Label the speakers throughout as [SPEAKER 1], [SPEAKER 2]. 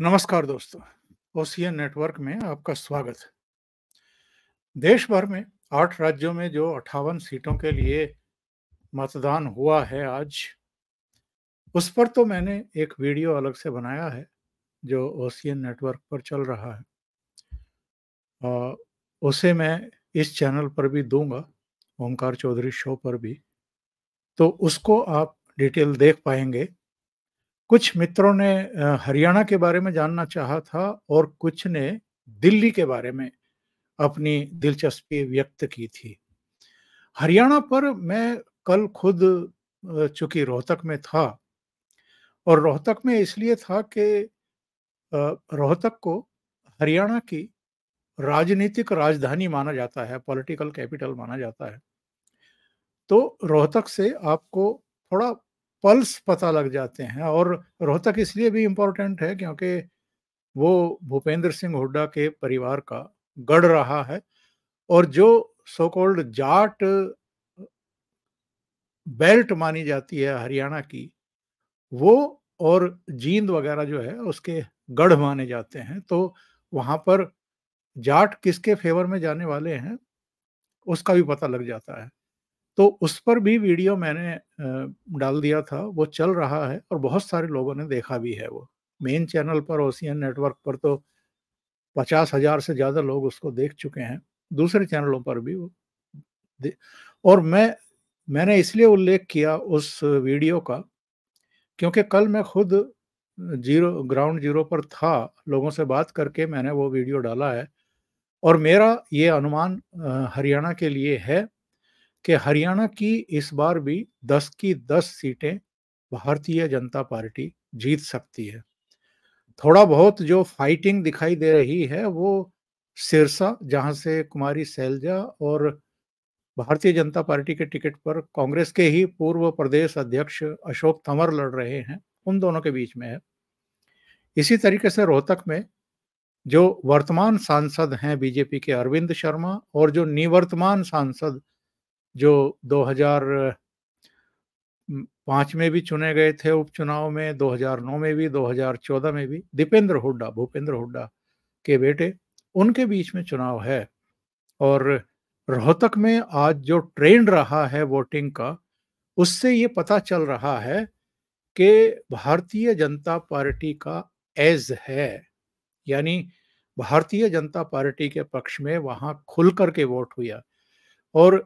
[SPEAKER 1] नमस्कार दोस्तों OCN network में आपका स्वागत है देश भर में आठ राज्यों में जो अट्ठावन सीटों के लिए मतदान हुआ है आज उस पर तो मैंने एक वीडियो अलग से बनाया है जो ओसीएन नेटवर्क पर चल रहा है आ, उसे मैं इस चैनल पर भी दूंगा ओमकार चौधरी शो पर भी तो उसको आप डिटेल देख पाएंगे कुछ मित्रों ने हरियाणा के बारे में जानना चाहा था और कुछ ने दिल्ली के बारे में अपनी दिलचस्पी व्यक्त की थी हरियाणा पर मैं कल खुद चूंकि रोहतक में था और रोहतक में इसलिए था कि रोहतक को हरियाणा की राजनीतिक राजधानी माना जाता है पॉलिटिकल कैपिटल माना जाता है तो रोहतक से आपको थोड़ा पल्स पता लग जाते हैं और रोहतक इसलिए भी इम्पोर्टेंट है क्योंकि वो भूपेंद्र सिंह हुड्डा के परिवार का गढ़ रहा है और जो सो कॉल्ड जाट बेल्ट मानी जाती है हरियाणा की वो और जींद वगैरह जो है उसके गढ़ माने जाते हैं तो वहाँ पर जाट किसके फेवर में जाने वाले हैं उसका भी पता लग जाता है तो उस पर भी वीडियो मैंने डाल दिया था वो चल रहा है और बहुत सारे लोगों ने देखा भी है वो मेन चैनल पर ओसियन नेटवर्क पर तो पचास हजार से ज़्यादा लोग उसको देख चुके हैं दूसरे चैनलों पर भी वो और मैं मैंने इसलिए उल्लेख किया उस वीडियो का क्योंकि कल मैं खुद जीरो ग्राउंड जीरो पर था लोगों से बात करके मैंने वो वीडियो डाला है और मेरा ये अनुमान हरियाणा के लिए है कि हरियाणा की इस बार भी 10 की 10 सीटें भारतीय जनता पार्टी जीत सकती है थोड़ा बहुत जो फाइटिंग दिखाई दे रही है वो सिरसा जहां से कुमारी सैलजा और भारतीय जनता पार्टी के टिकट पर कांग्रेस के ही पूर्व प्रदेश अध्यक्ष अशोक तंवर लड़ रहे हैं उन दोनों के बीच में है इसी तरीके से रोहतक में जो वर्तमान सांसद हैं बीजेपी के अरविंद शर्मा और जो निवर्तमान सांसद जो 2005 में भी चुने गए थे उपचुनाव में 2009 में भी 2014 में भी दीपेंद्र हुड्डा भूपेंद्र हुड्डा के बेटे उनके बीच में चुनाव है और रोहतक में आज जो ट्रेंड रहा है वोटिंग का उससे ये पता चल रहा है कि भारतीय जनता पार्टी का एज है यानी भारतीय जनता पार्टी के पक्ष में वहाँ खुल करके वोट हुआ और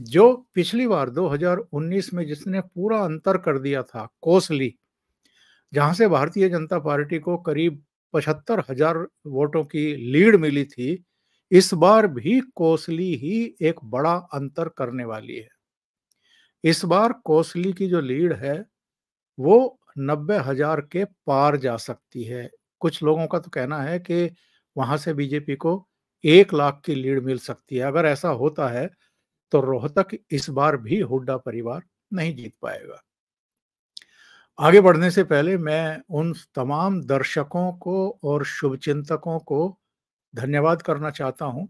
[SPEAKER 1] जो पिछली बार 2019 में जिसने पूरा अंतर कर दिया था कोसली जहां से भारतीय जनता पार्टी को करीब पचहत्तर हजार वोटों की लीड मिली थी इस बार भी कोसली ही एक बड़ा अंतर करने वाली है इस बार कोसली की जो लीड है वो नब्बे हजार के पार जा सकती है कुछ लोगों का तो कहना है कि वहां से बीजेपी को एक लाख की लीड मिल सकती है अगर ऐसा होता है तो रोहतक इस बार भी हुड्डा परिवार नहीं जीत पाएगा आगे बढ़ने से पहले मैं उन तमाम दर्शकों को और शुभचिंतकों को धन्यवाद करना चाहता हूं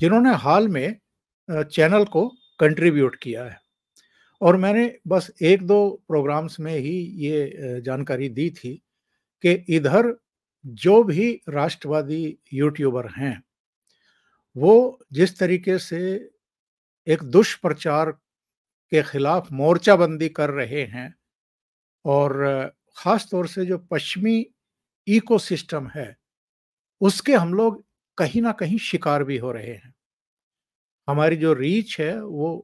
[SPEAKER 1] जिन्होंने हाल में चैनल को कंट्रीब्यूट किया है और मैंने बस एक दो प्रोग्राम्स में ही ये जानकारी दी थी कि इधर जो भी राष्ट्रवादी यूट्यूबर हैं वो जिस तरीके से एक दुष्प्रचार के खिलाफ मोर्चाबंदी कर रहे हैं और ख़ास तौर से जो पश्चिमी इकोसिस्टम है उसके हम लोग कहीं ना कहीं शिकार भी हो रहे हैं हमारी जो रीच है वो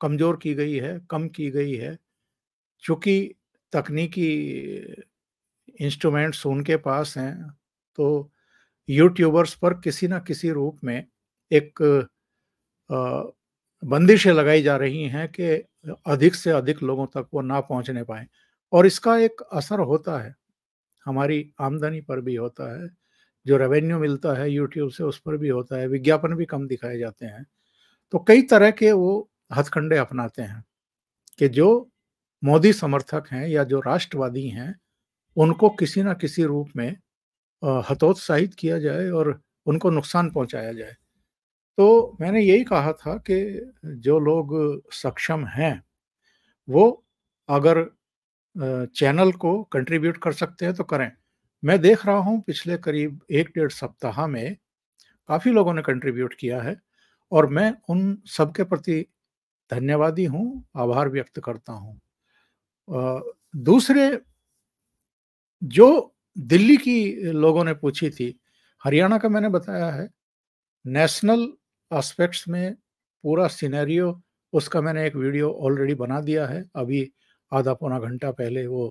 [SPEAKER 1] कमज़ोर की गई है कम की गई है चूँकि तकनीकी इंस्ट्रूमेंट्स उनके पास हैं तो यूट्यूबर्स पर किसी ना किसी रूप में एक बंदिशें लगाई जा रही हैं कि अधिक से अधिक लोगों तक वो ना पहुंचने पाए और इसका एक असर होता है हमारी आमदनी पर भी होता है जो रेवेन्यू मिलता है यूट्यूब से उस पर भी होता है विज्ञापन भी कम दिखाए जाते हैं तो कई तरह के वो हथकंडे अपनाते हैं कि जो मोदी समर्थक हैं या जो राष्ट्रवादी हैं उनको किसी ना किसी रूप में हतोत्साहित किया जाए और उनको नुकसान पहुंचाया जाए तो मैंने यही कहा था कि जो लोग सक्षम हैं वो अगर चैनल को कंट्रीब्यूट कर सकते हैं तो करें मैं देख रहा हूं पिछले करीब एक डेढ़ सप्ताह में काफ़ी लोगों ने कंट्रीब्यूट किया है और मैं उन सब के प्रति धन्यवादी हूं आभार व्यक्त करता हूं दूसरे जो दिल्ली की लोगों ने पूछी थी हरियाणा का मैंने बताया है नेशनल एस्पेक्ट्स में पूरा सिनेरियो उसका मैंने एक वीडियो ऑलरेडी बना दिया है अभी आधा पौना घंटा पहले वो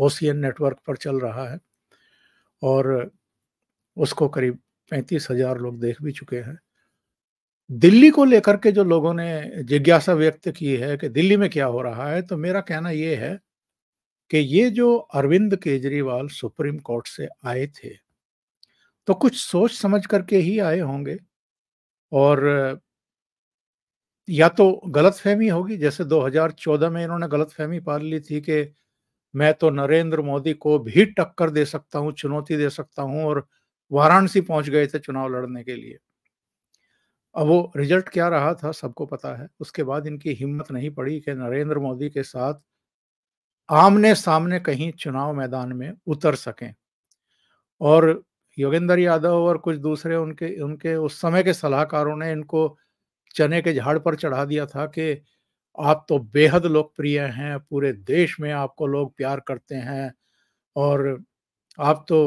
[SPEAKER 1] ओ नेटवर्क पर चल रहा है और उसको करीब पैंतीस हजार लोग देख भी चुके हैं दिल्ली को लेकर के जो लोगों ने जिज्ञासा व्यक्त की है कि दिल्ली में क्या हो रहा है तो मेरा कहना ये है कि ये जो अरविंद केजरीवाल सुप्रीम कोर्ट से आए थे तो कुछ सोच समझ करके ही आए होंगे और या तो गलत फहमी होगी जैसे 2014 में इन्होंने गलत फहमी पाल ली थी कि मैं तो नरेंद्र मोदी को भी टक्कर दे सकता हूं चुनौती दे सकता हूं और वाराणसी पहुंच गए थे चुनाव लड़ने के लिए अब वो रिजल्ट क्या रहा था सबको पता है उसके बाद इनकी हिम्मत नहीं पड़ी कि नरेंद्र मोदी के साथ आमने सामने कहीं चुनाव मैदान में उतर सकें और योगेंद्र यादव और कुछ दूसरे उनके उनके उस समय के सलाहकारों ने इनको चने के झाड़ पर चढ़ा दिया था कि आप तो बेहद लोकप्रिय हैं पूरे देश में आपको लोग प्यार करते हैं और आप तो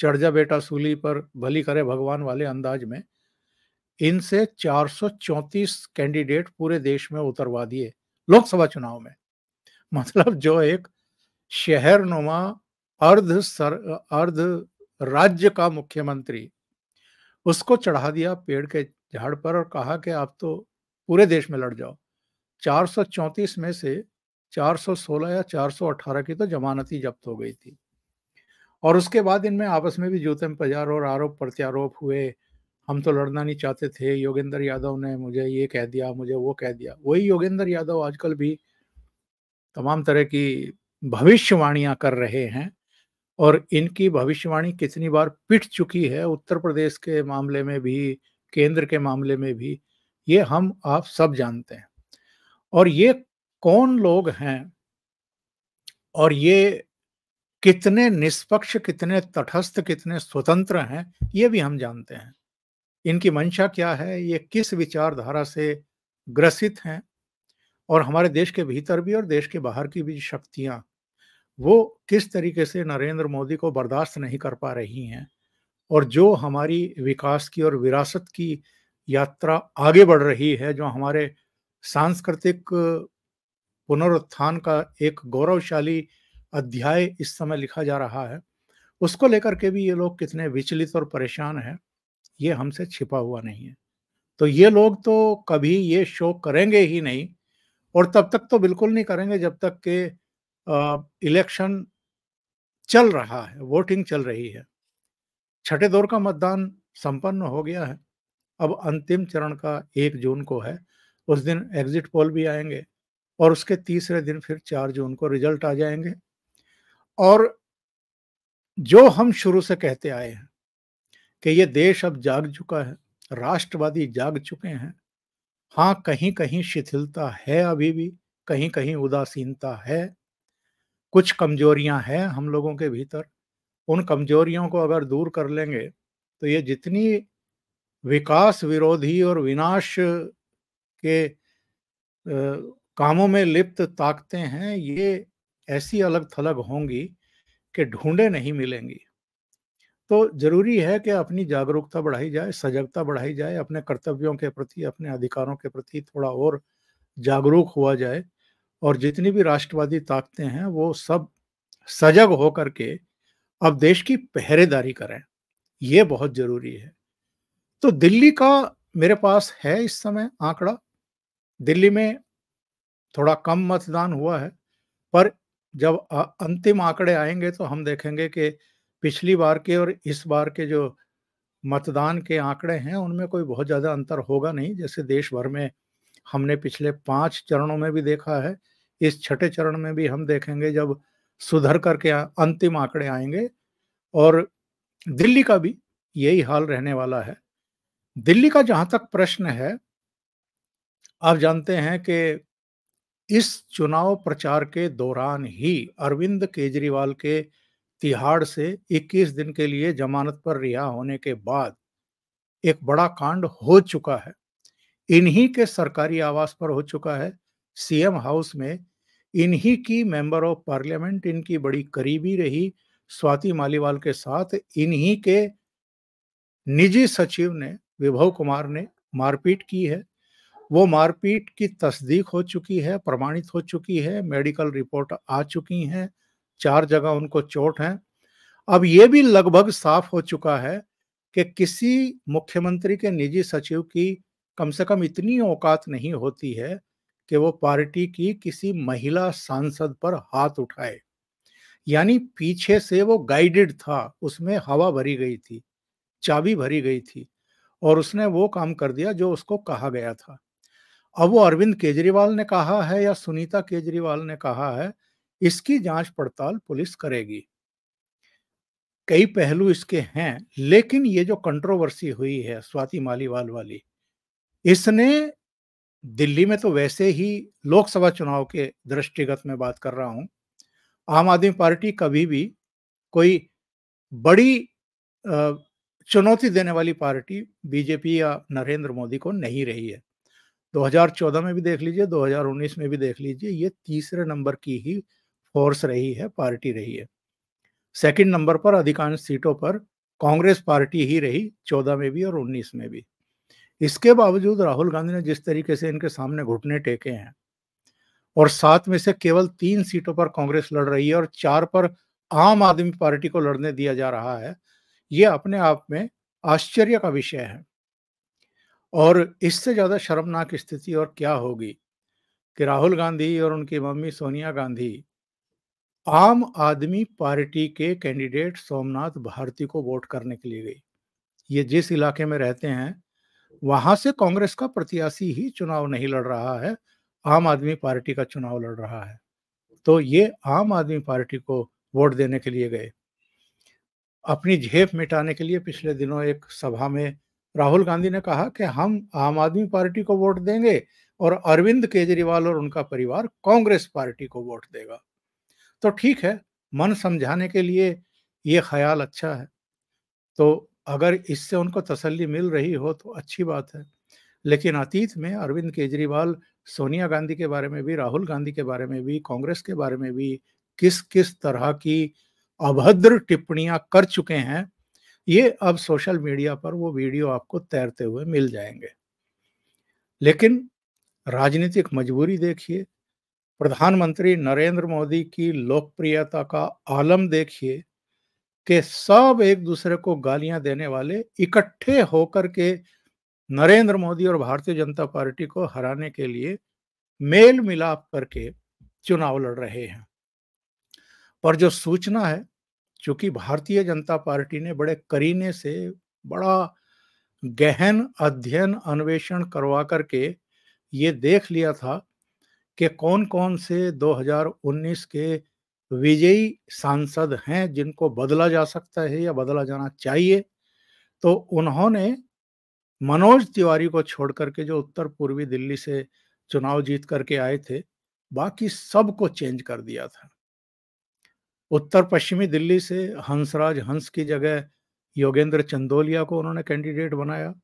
[SPEAKER 1] चढ़ जा बेटा सूली पर भली करे भगवान वाले अंदाज में इनसे 434 कैंडिडेट पूरे देश में उतरवा दिए लोकसभा चुनाव में मतलब जो एक शहर नुमा अर्ध सर अर्ध राज्य का मुख्यमंत्री उसको चढ़ा दिया पेड़ के झाड़ पर और कहा कि आप तो पूरे देश में लड़ जाओ 434 में से 416 या 418 की तो जमानती जब्त हो गई थी और उसके बाद इनमें आपस में भी जूतम पजार और आरोप प्रत्यारोप हुए हम तो लड़ना नहीं चाहते थे योगेंद्र यादव ने मुझे ये कह दिया मुझे वो कह दिया वही योगेंद्र यादव आजकल भी तमाम तरह की भविष्यवाणियां कर रहे हैं और इनकी भविष्यवाणी कितनी बार पिट चुकी है उत्तर प्रदेश के मामले में भी केंद्र के मामले में भी ये हम आप सब जानते हैं और ये कौन लोग हैं और ये कितने निष्पक्ष कितने तटस्थ कितने स्वतंत्र हैं ये भी हम जानते हैं इनकी मंशा क्या है ये किस विचारधारा से ग्रसित हैं और हमारे देश के भीतर भी और देश के बाहर की भी शक्तियाँ वो किस तरीके से नरेंद्र मोदी को बर्दाश्त नहीं कर पा रही हैं और जो हमारी विकास की और विरासत की यात्रा आगे बढ़ रही है जो हमारे सांस्कृतिक पुनरुत्थान का एक गौरवशाली अध्याय इस समय लिखा जा रहा है उसको लेकर के भी ये लोग कितने विचलित और परेशान हैं ये हमसे छिपा हुआ नहीं है तो ये लोग तो कभी ये शो करेंगे ही नहीं और तब तक तो बिल्कुल नहीं करेंगे जब तक के इलेक्शन चल रहा है वोटिंग चल रही है छठे दौर का मतदान संपन्न हो गया है अब अंतिम चरण का एक जून को है उस दिन एग्जिट पोल भी आएंगे और उसके तीसरे दिन फिर चार जून को रिजल्ट आ जाएंगे और जो हम शुरू से कहते आए हैं कि ये देश अब जाग चुका है राष्ट्रवादी जाग चुके हैं हाँ कहीं कहीं शिथिलता है अभी भी कहीं कहीं उदासीनता है कुछ कमजोरियां हैं हम लोगों के भीतर उन कमजोरियों को अगर दूर कर लेंगे तो ये जितनी विकास विरोधी और विनाश के कामों में लिप्त ताकते हैं ये ऐसी अलग थलग होंगी कि ढूंढे नहीं मिलेंगी तो जरूरी है कि अपनी जागरूकता बढ़ाई जाए सजगता बढ़ाई जाए अपने कर्तव्यों के प्रति अपने अधिकारों के प्रति थोड़ा और जागरूक हुआ जाए और जितनी भी राष्ट्रवादी ताकतें हैं वो सब सजग होकर के अब देश की पहरेदारी करें ये बहुत जरूरी है तो दिल्ली का मेरे पास है इस समय आंकड़ा दिल्ली में थोड़ा कम मतदान हुआ है पर जब अंतिम आंकड़े आएंगे तो हम देखेंगे कि पिछली बार के और इस बार के जो मतदान के आंकड़े हैं उनमें कोई बहुत ज़्यादा अंतर होगा नहीं जैसे देश भर में हमने पिछले पाँच चरणों में भी देखा है इस छठे चरण में भी हम देखेंगे जब सुधर करके अंतिम आंकड़े आएंगे और दिल्ली का भी यही हाल रहने वाला है दिल्ली का जहां तक प्रश्न है आप जानते हैं कि इस चुनाव प्रचार के दौरान ही अरविंद केजरीवाल के तिहाड़ से 21 दिन के लिए जमानत पर रिहा होने के बाद एक बड़ा कांड हो चुका है इन्हीं के सरकारी आवास पर हो चुका है सीएम हाउस में इन्हीं की मेंबर ऑफ पार्लियामेंट इनकी बड़ी करीबी रही स्वाति मालीवाल के साथ इन्हीं के निजी सचिव ने विभव कुमार ने मारपीट की है वो मारपीट की तस्दीक हो चुकी है प्रमाणित हो चुकी है मेडिकल रिपोर्ट आ चुकी हैं चार जगह उनको चोट है अब ये भी लगभग साफ हो चुका है कि किसी मुख्यमंत्री के निजी सचिव की कम से कम इतनी औकात नहीं होती है कि वो पार्टी की किसी महिला सांसद पर हाथ उठाए यानी पीछे से वो गाइडेड था उसमें हवा भरी गई थी चाबी भरी गई थी और उसने वो काम कर दिया जो उसको कहा गया था अब वो अरविंद केजरीवाल ने कहा है या सुनीता केजरीवाल ने कहा है इसकी जांच पड़ताल पुलिस करेगी कई पहलू इसके हैं लेकिन ये जो कंट्रोवर्सी हुई है स्वाति मालीवाल वाली इसने दिल्ली में तो वैसे ही लोकसभा चुनाव के दृष्टिगत में बात कर रहा हूं आम आदमी पार्टी कभी भी कोई बड़ी चुनौती देने वाली पार्टी बीजेपी या नरेंद्र मोदी को नहीं रही है 2014 में भी देख लीजिए 2019 में भी देख लीजिए ये तीसरे नंबर की ही फोर्स रही है पार्टी रही है सेकंड नंबर पर अधिकांश सीटों पर कांग्रेस पार्टी ही रही 14 में भी और 19 में भी इसके बावजूद राहुल गांधी ने जिस तरीके से इनके सामने घुटने टेके हैं और सात में से केवल तीन सीटों पर कांग्रेस लड़ रही है और चार पर आम आदमी पार्टी को लड़ने दिया जा रहा है ये अपने आप में आश्चर्य का विषय है और इससे ज़्यादा शर्मनाक स्थिति और क्या होगी कि राहुल गांधी और उनकी मम्मी सोनिया गांधी आम आदमी पार्टी के कैंडिडेट सोमनाथ भारती को वोट करने के लिए गई ये जिस इलाके में रहते हैं वहां से कांग्रेस का प्रत्याशी ही चुनाव नहीं लड़ रहा है आम आदमी पार्टी का चुनाव लड़ रहा है तो ये आम आदमी पार्टी को वोट देने के लिए गए अपनी झेप मिटाने के लिए पिछले दिनों एक सभा में राहुल गांधी ने कहा कि हम आम आदमी पार्टी को वोट देंगे और अरविंद केजरीवाल और उनका परिवार कांग्रेस पार्टी को वोट देगा तो ठीक है मन समझाने के लिए ये ख्याल अच्छा है तो अगर इससे उनको तसल्ली मिल रही हो तो अच्छी बात है लेकिन अतीत में अरविंद केजरीवाल सोनिया गांधी के बारे में भी राहुल गांधी के बारे में भी कांग्रेस के बारे में भी किस किस तरह की अभद्र टिप्पणियां कर चुके हैं ये अब सोशल मीडिया पर वो वीडियो आपको तैरते हुए मिल जाएंगे लेकिन राजनीतिक मजबूरी देखिए प्रधानमंत्री नरेंद्र मोदी की लोकप्रियता का आलम देखिए कि सब एक दूसरे को गालियां देने वाले इकट्ठे होकर के नरेंद्र मोदी और भारतीय जनता पार्टी को हराने के लिए मेल मिलाप करके चुनाव लड़ रहे हैं पर जो सूचना है चूंकि भारतीय जनता पार्टी ने बड़े करीने से बड़ा गहन अध्ययन अन्वेषण करवा करके ये देख लिया था कि कौन कौन से 2019 के विजयी सांसद हैं जिनको बदला जा सकता है या बदला जाना चाहिए तो उन्होंने मनोज तिवारी को छोड़ करके जो उत्तर पूर्वी दिल्ली से चुनाव जीत करके आए थे बाकी सबको चेंज कर दिया था उत्तर पश्चिमी दिल्ली से हंसराज हंस की जगह योगेंद्र चंदोलिया को उन्होंने कैंडिडेट बनाया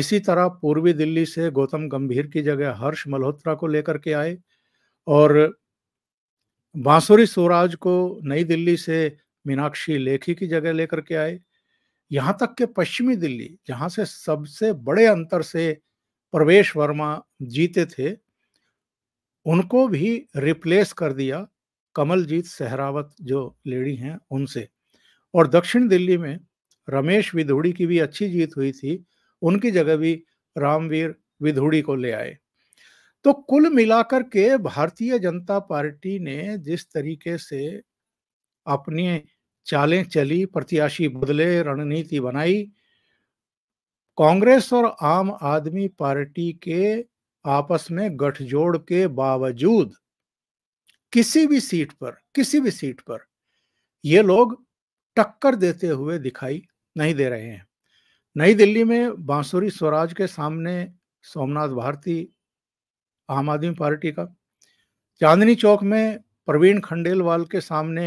[SPEAKER 1] इसी तरह पूर्वी दिल्ली से गौतम गंभीर की जगह हर्ष मल्होत्रा को लेकर के आए और बांसुरी स्वराज को नई दिल्ली से मीनाक्षी लेखी की जगह लेकर के आए यहाँ तक के पश्चिमी दिल्ली जहाँ से सबसे बड़े अंतर से प्रवेश वर्मा जीते थे उनको भी रिप्लेस कर दिया कमलजीत सहरावत जो लेडी हैं उनसे और दक्षिण दिल्ली में रमेश विधुड़ी की भी अच्छी जीत हुई थी उनकी जगह भी रामवीर विधुड़ी को ले आए तो कुल मिलाकर के भारतीय जनता पार्टी ने जिस तरीके से अपनी चालें चली प्रत्याशी बदले रणनीति बनाई कांग्रेस और आम आदमी पार्टी के आपस में गठजोड़ के बावजूद किसी भी सीट पर किसी भी सीट पर ये लोग टक्कर देते हुए दिखाई नहीं दे रहे हैं नई दिल्ली में बांसुरी स्वराज के सामने सोमनाथ भारती आम आदमी पार्टी का चांदनी चौक में प्रवीण खंडेलवाल के सामने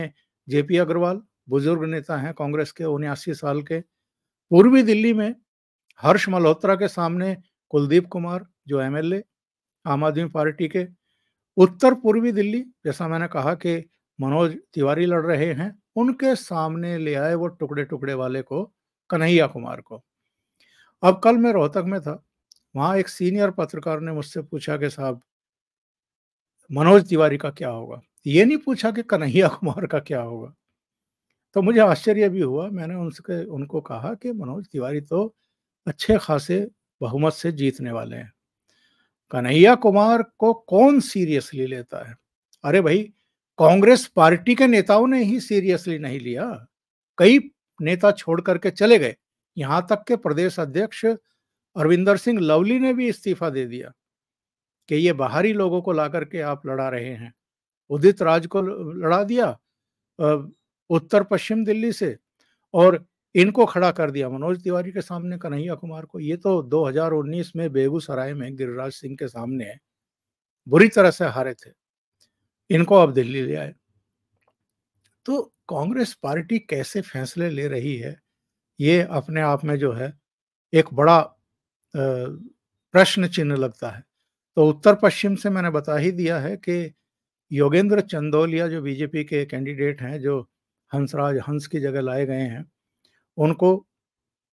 [SPEAKER 1] जेपी अग्रवाल बुजुर्ग नेता हैं कांग्रेस के उन्यासी साल के पूर्वी दिल्ली में हर्ष मल्होत्रा के सामने कुलदीप कुमार जो एमएलए आम आदमी पार्टी के उत्तर पूर्वी दिल्ली जैसा मैंने कहा कि मनोज तिवारी लड़ रहे हैं उनके सामने ले आए वो टुकड़े टुकड़े वाले को कन्हैया कुमार को अब कल मैं रोहतक में था वहाँ एक सीनियर पत्रकार ने मुझसे पूछा कि साहब मनोज तिवारी का क्या होगा ये नहीं पूछा कि कन्हैया कुमार का क्या होगा तो मुझे आश्चर्य भी हुआ मैंने उनसे उनको कहा कि मनोज तिवारी तो अच्छे खासे बहुमत से जीतने वाले हैं कन्हैया कुमार को कौन सीरियसली लेता है अरे भाई कांग्रेस पार्टी के नेताओं ने ही सीरियसली नहीं लिया कई नेता छोड़ करके चले गए यहाँ तक के प्रदेश अध्यक्ष अरविंदर सिंह लवली ने भी इस्तीफा दे दिया कि ये बाहरी लोगों को ला करके आप लड़ा रहे हैं उदित राज को लड़ा दिया उत्तर पश्चिम दिल्ली से और इनको खड़ा कर दिया मनोज तिवारी के सामने कन्हैया कुमार को ये तो 2019 में बेगूसराय में गिरिराज सिंह के सामने बुरी तरह से हारे थे इनको अब दिल्ली ले आए तो कांग्रेस पार्टी कैसे फैसले ले रही है ये अपने आप में जो है एक बड़ा प्रश्न चिन्ह लगता है तो उत्तर पश्चिम से मैंने बता ही दिया है कि योगेंद्र चंदोलिया जो बीजेपी के कैंडिडेट हैं जो हंसराज हंस की जगह लाए गए हैं उनको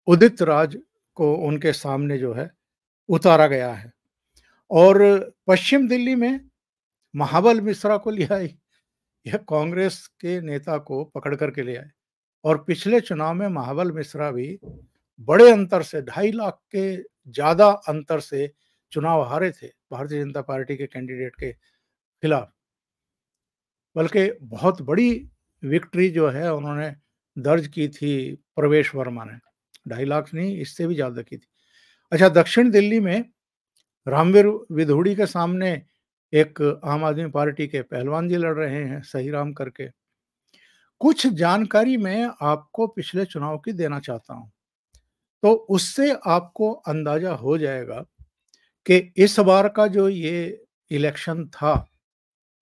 [SPEAKER 1] उदित राज को उनके सामने जो है उतारा गया है और पश्चिम दिल्ली में महाबल मिश्रा को लिया यह कांग्रेस के नेता को पकड़ करके ले आए और पिछले चुनाव में महाबल मिश्रा भी बड़े अंतर से ढाई लाख के ज़्यादा अंतर से चुनाव हारे थे भारतीय जनता पार्टी के कैंडिडेट के खिलाफ बल्कि बहुत बड़ी विक्ट्री जो है उन्होंने दर्ज की थी प्रवेश वर्मा ने ढाई लाख नहीं इससे भी ज़्यादा की थी अच्छा दक्षिण दिल्ली में रामवीर विधोड़ी के सामने एक आम आदमी पार्टी के पहलवान जी लड़ रहे हैं सही राम करके कुछ जानकारी मैं आपको पिछले चुनाव की देना चाहता हूं तो उससे आपको अंदाजा हो जाएगा कि इस बार का जो ये इलेक्शन था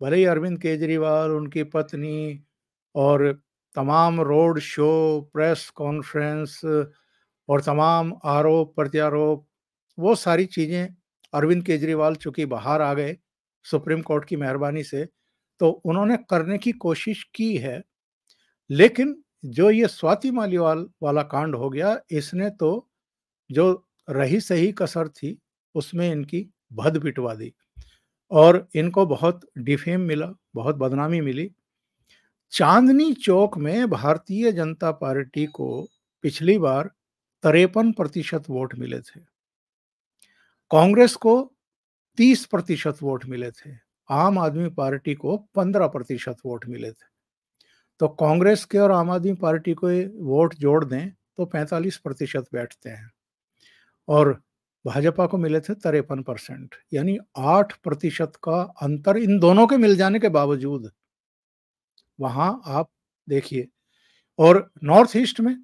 [SPEAKER 1] भले ही अरविंद केजरीवाल उनकी पत्नी और तमाम रोड शो प्रेस कॉन्फ्रेंस और तमाम आरोप प्रत्यारोप वो सारी चीज़ें अरविंद केजरीवाल चूंकि बाहर आ गए सुप्रीम कोर्ट की मेहरबानी से तो उन्होंने करने की कोशिश की है लेकिन जो ये स्वाति मालीवाल वाला कांड हो गया इसने तो जो रही सही कसर थी उसमें इनकी भद पिटवा दी और इनको बहुत डिफेम मिला बहुत बदनामी मिली चांदनी चौक में भारतीय जनता पार्टी को पिछली बार तिरपन प्रतिशत वोट मिले थे कांग्रेस को तीस प्रतिशत वोट मिले थे आम आदमी पार्टी को पंद्रह प्रतिशत वोट मिले थे तो कांग्रेस के और आम आदमी पार्टी को वोट जोड़ दें तो 45 प्रतिशत बैठते हैं और भाजपा को मिले थे तिरपन परसेंट यानी आठ प्रतिशत का अंतर इन दोनों के मिल जाने के बावजूद वहां आप देखिए और नॉर्थ ईस्ट में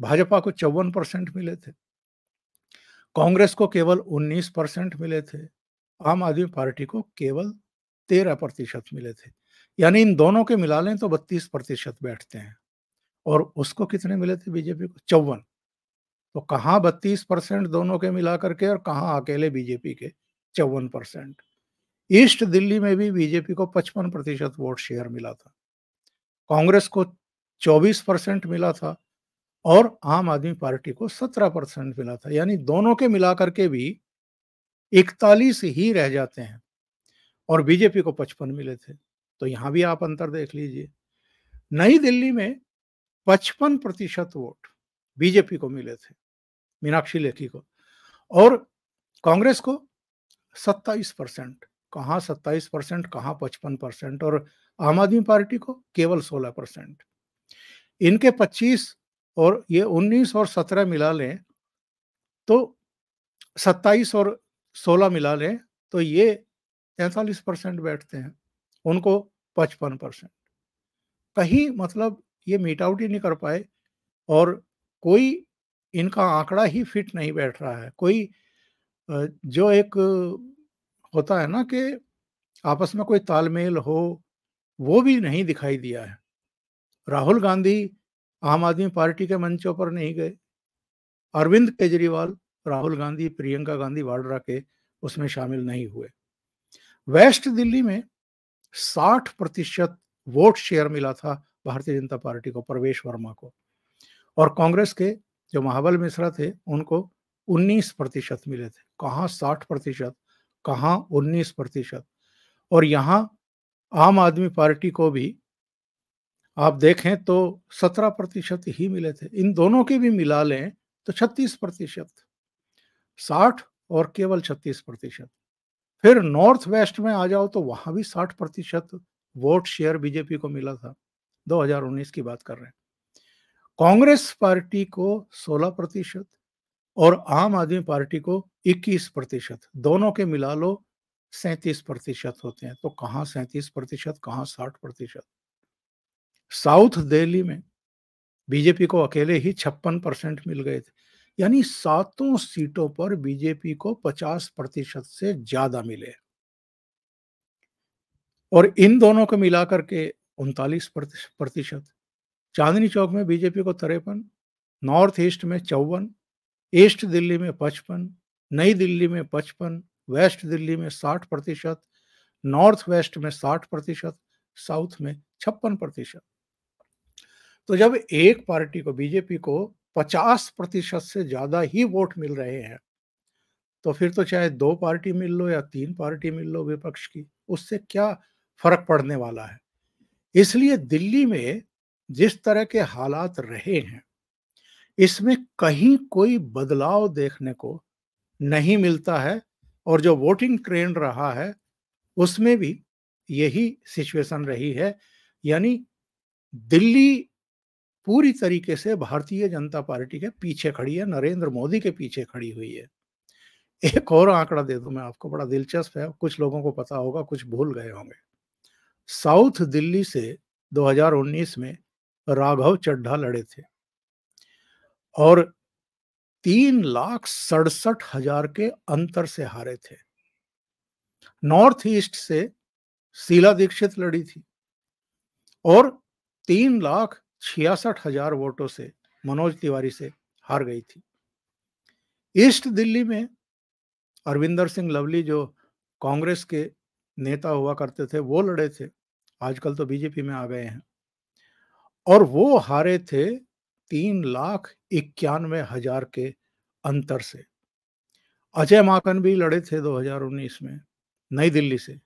[SPEAKER 1] भाजपा को चौवन परसेंट मिले थे कांग्रेस को केवल 19 परसेंट मिले थे आम आदमी पार्टी को केवल 13 प्रतिशत मिले थे यानी इन दोनों के मिला लें तो बत्तीस प्रतिशत बैठते हैं और उसको कितने मिले थे बीजेपी को चौवन तो कहाँ बत्तीस परसेंट दोनों के मिला करके और कहाँ अकेले बीजेपी के चौवन परसेंट ईस्ट दिल्ली में भी बीजेपी को पचपन प्रतिशत वोट शेयर मिला था कांग्रेस को चौबीस परसेंट मिला था और आम आदमी पार्टी को सत्रह परसेंट मिला था यानी दोनों के मिला करके भी इकतालीस ही रह जाते हैं और बीजेपी को पचपन मिले थे तो यहां भी आप अंतर देख लीजिए नई दिल्ली में पचपन प्रतिशत वोट बीजेपी को मिले थे मीनाक्षी लेखी को और कांग्रेस को सत्ताईस परसेंट कहाँ सत्ताईस परसेंट कहाँ पचपन परसेंट और आम आदमी पार्टी को केवल सोलह परसेंट इनके पच्चीस और ये उन्नीस और सत्रह मिला लें तो सत्ताईस और सोलह मिला लें तो ये तैतालीस परसेंट बैठते हैं उनको पचपन परसेंट कहीं मतलब ये मीट आउट ही नहीं कर पाए और कोई इनका आंकड़ा ही फिट नहीं बैठ रहा है कोई जो एक होता है ना कि आपस में कोई तालमेल हो वो भी नहीं दिखाई दिया है राहुल गांधी आम आदमी पार्टी के मंचों पर नहीं गए अरविंद केजरीवाल राहुल गांधी प्रियंका गांधी वाड्रा के उसमें शामिल नहीं हुए वेस्ट दिल्ली में साठ प्रतिशत वोट शेयर मिला था भारतीय जनता पार्टी को प्रवेश वर्मा को और कांग्रेस के जो महाबल मिश्रा थे उनको 19 प्रतिशत मिले थे कहाँ 60 प्रतिशत कहाँ 19 प्रतिशत और यहाँ आम आदमी पार्टी को भी आप देखें तो 17 प्रतिशत ही मिले थे इन दोनों के भी मिला लें तो 36 प्रतिशत साठ और केवल 36 प्रतिशत फिर नॉर्थ वेस्ट में आ जाओ तो वहां भी साठ प्रतिशत वोट शेयर बीजेपी को मिला था 2019 की बात कर रहे हैं कांग्रेस पार्टी को 16 प्रतिशत और आम आदमी पार्टी को 21 प्रतिशत दोनों के मिला लो सैतीस प्रतिशत होते हैं तो कहाँ सैतीस प्रतिशत कहाँ साठ प्रतिशत साउथ दिल्ली में बीजेपी को अकेले ही छप्पन परसेंट मिल गए थे यानी सातों सीटों पर बीजेपी को 50 प्रतिशत से ज्यादा मिले और इन दोनों को मिलाकर के उनतालीस प्रतिशत चांदनी चौक में बीजेपी को तिरपन नॉर्थ ईस्ट में चौवन ईस्ट दिल्ली में पचपन नई दिल्ली में पचपन वेस्ट दिल्ली में साठ प्रतिशत नॉर्थ वेस्ट में साठ प्रतिशत साउथ में छप्पन प्रतिशत तो जब एक पार्टी को बीजेपी को पचास प्रतिशत से ज्यादा ही वोट मिल रहे हैं तो फिर तो चाहे दो पार्टी मिल लो या तीन पार्टी मिल लो विपक्ष की उससे क्या फर्क पड़ने वाला है इसलिए दिल्ली में जिस तरह के हालात रहे हैं इसमें कहीं कोई बदलाव देखने को नहीं मिलता है और जो वोटिंग ट्रेंड रहा है उसमें भी यही सिचुएशन रही है यानी दिल्ली पूरी तरीके से भारतीय जनता पार्टी के पीछे खड़ी है नरेंद्र मोदी के पीछे खड़ी हुई है एक और आंकड़ा दे दूं मैं आपको बड़ा दिलचस्प है कुछ लोगों को पता होगा कुछ भूल गए होंगे साउथ दिल्ली से 2019 में राघव चड्ढा लड़े थे और तीन लाख सड़सठ हजार के अंतर से हारे थे नॉर्थ ईस्ट से शीला दीक्षित लड़ी थी और तीन लाख छियासठ हजार वोटों से मनोज तिवारी से हार गई थी ईस्ट दिल्ली में अरविंदर सिंह लवली जो कांग्रेस के नेता हुआ करते थे वो लड़े थे आजकल तो बीजेपी में आ गए हैं और वो हारे थे तीन लाख इक्यानवे हजार के अंतर से अजय माकन भी लड़े थे 2019 में नई दिल्ली से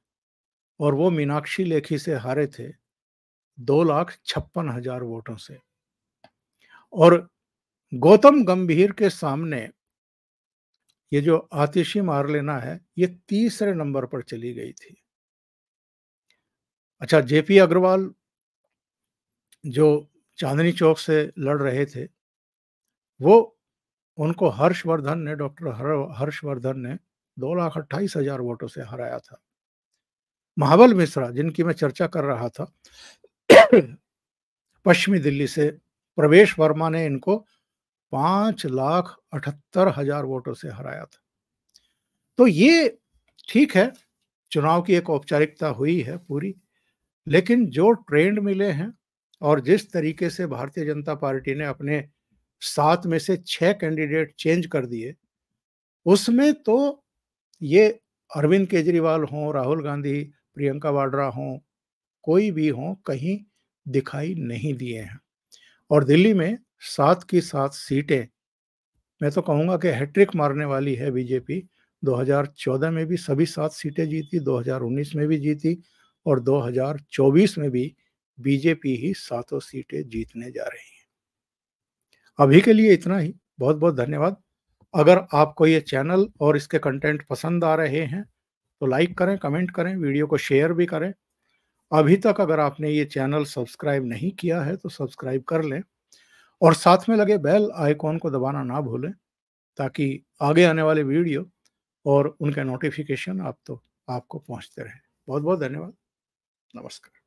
[SPEAKER 1] और वो मीनाक्षी लेखी से हारे थे दो लाख छप्पन हजार वोटों से और गौतम गंभीर के सामने ये जो आतिशी मार लेना है ये तीसरे नंबर पर चली गई थी अच्छा जेपी अग्रवाल जो चांदनी चौक से लड़ रहे थे वो उनको हर्षवर्धन ने डॉक्टर हर्षवर्धन ने दो लाख अट्ठाईस हजार वोटों से हराया था महाबल मिश्रा जिनकी मैं चर्चा कर रहा था पश्चिमी दिल्ली से प्रवेश वर्मा ने इनको पांच लाख अठहत्तर हजार वोटों से हराया था तो ये ठीक है चुनाव की एक औपचारिकता हुई है पूरी लेकिन जो ट्रेंड मिले हैं और जिस तरीके से भारतीय जनता पार्टी ने अपने सात में से छह कैंडिडेट चेंज कर दिए उसमें तो ये अरविंद केजरीवाल हों राहुल गांधी प्रियंका वाड्रा हों कोई भी हो कहीं दिखाई नहीं दिए हैं और दिल्ली में सात की सात सीटें मैं तो कहूँगा कि हैट्रिक मारने वाली है बीजेपी 2014 में भी सभी सात सीटें जीती 2019 में भी जीती और 2024 में भी बीजेपी ही सातों सीटें जीतने जा रही है अभी के लिए इतना ही बहुत बहुत धन्यवाद अगर आपको ये चैनल और इसके कंटेंट पसंद आ रहे हैं तो लाइक करें कमेंट करें वीडियो को शेयर भी करें अभी तक अगर आपने ये चैनल सब्सक्राइब नहीं किया है तो सब्सक्राइब कर लें और साथ में लगे बेल आइकॉन को दबाना ना भूलें ताकि आगे आने वाले वीडियो और उनके नोटिफिकेशन आप तो आपको पहुंचते रहें बहुत बहुत धन्यवाद नमस्कार